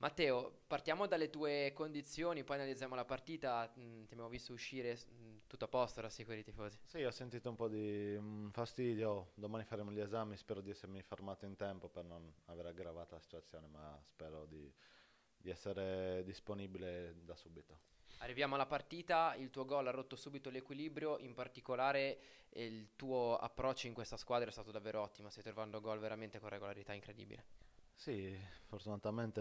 Matteo, partiamo dalle tue condizioni, poi analizziamo la partita. Mm, ti abbiamo visto uscire mm, tutto a posto, rassicuri i tifosi. Sì, ho sentito un po' di mm, fastidio. Domani faremo gli esami. Spero di essermi fermato in tempo per non aver aggravato la situazione, ma spero di, di essere disponibile da subito. Arriviamo alla partita, il tuo gol ha rotto subito l'equilibrio, in particolare il tuo approccio in questa squadra è stato davvero ottimo, stai trovando gol veramente con regolarità incredibile. Sì, fortunatamente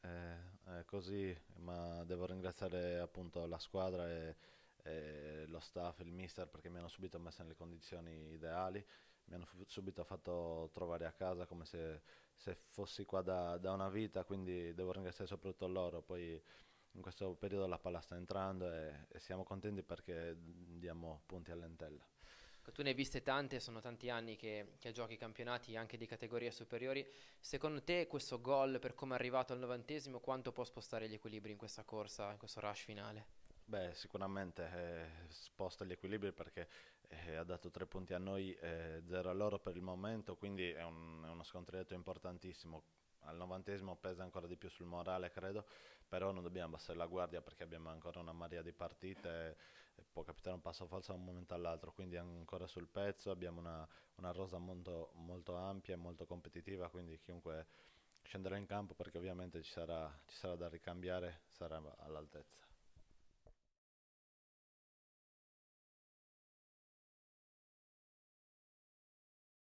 è, eh, è così, ma devo ringraziare appunto la squadra e, e, lo staff, il mister, perché mi hanno subito messo nelle condizioni ideali, mi hanno subito fatto trovare a casa come se, se fossi qua da, da, una vita, quindi devo ringraziare soprattutto loro. Poi in questo periodo la palla sta entrando e, e siamo contenti perché diamo punti all'entella. Ecco, tu ne hai viste tante, sono tanti anni che, che giochi campionati anche di categorie superiori, secondo te questo gol per come è arrivato al novantesimo quanto può spostare gli equilibri in questa corsa, in questo rush finale? Beh, sicuramente eh, sposta gli equilibri perché eh, ha dato tre punti a noi, eh, zero a loro per il momento, quindi è, un, è uno scontretto importantissimo al novantesimo pesa ancora di più sul morale, credo, però non dobbiamo abbassare la guardia perché abbiamo ancora una marea di partite può capitare un passo falso da un momento all'altro, quindi ancora sul pezzo, abbiamo una, una rosa molto, molto ampia e molto competitiva, quindi chiunque scenderà in campo perché ovviamente ci sarà, ci sarà da ricambiare, sarà all'altezza.